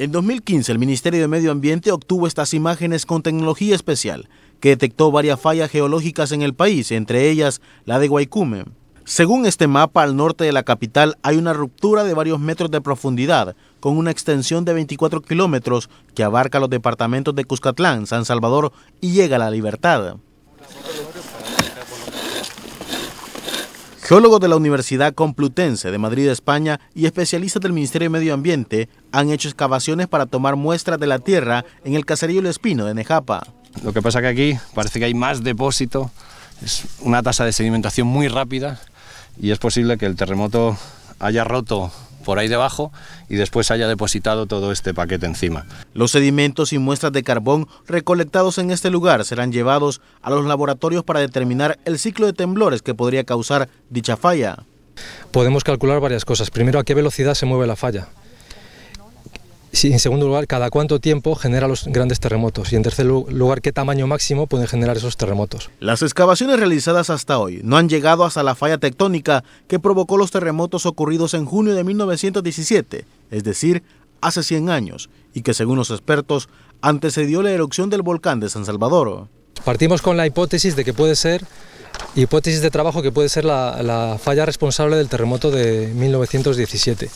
En 2015, el Ministerio de Medio Ambiente obtuvo estas imágenes con tecnología especial, que detectó varias fallas geológicas en el país, entre ellas la de Guaycume. Según este mapa, al norte de la capital hay una ruptura de varios metros de profundidad, con una extensión de 24 kilómetros que abarca los departamentos de Cuscatlán, San Salvador y llega a La Libertad. Geólogos de la Universidad Complutense de Madrid, España, y especialistas del Ministerio de Medio Ambiente han hecho excavaciones para tomar muestras de la tierra en el caserío El Espino de Nejapa. Lo que pasa que aquí parece que hay más depósito, es una tasa de sedimentación muy rápida y es posible que el terremoto haya roto por ahí debajo y después haya depositado todo este paquete encima. Los sedimentos y muestras de carbón recolectados en este lugar serán llevados a los laboratorios para determinar el ciclo de temblores que podría causar dicha falla. Podemos calcular varias cosas. Primero, a qué velocidad se mueve la falla en segundo lugar, ¿cada cuánto tiempo genera los grandes terremotos? Y en tercer lugar, ¿qué tamaño máximo pueden generar esos terremotos? Las excavaciones realizadas hasta hoy no han llegado hasta la falla tectónica que provocó los terremotos ocurridos en junio de 1917, es decir, hace 100 años, y que según los expertos antecedió la erupción del volcán de San Salvador. Partimos con la hipótesis de que puede ser hipótesis de trabajo que puede ser la, falla responsable del terremoto de 1917.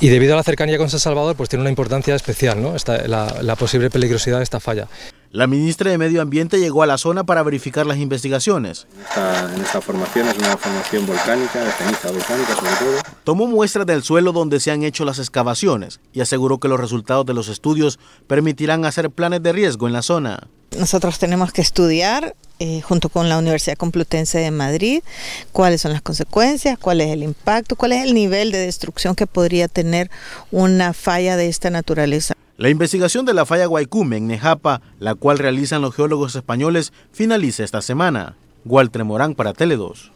Y debido a la cercanía con San Salvador, pues tiene una importancia especial, ¿no? la, posible peligrosidad de esta falla. La ministra de Medio Ambiente llegó a la zona para verificar las investigaciones. en esta formación es una formación volcánica, de ceniza volcánica sobre todo. Tomó muestras del suelo donde se han hecho las excavaciones y aseguró que los resultados de los estudios permitirán hacer planes de riesgo en la zona. Nosotros tenemos que estudiar eh, junto con la Universidad Complutense de Madrid, cuáles son las consecuencias, cuál es el impacto, cuál es el nivel de destrucción que podría tener una falla de esta naturaleza. La investigación de la falla Guaycume en Nejapa, la cual realizan los geólogos españoles, finaliza esta semana. Walter Morán para Tele2.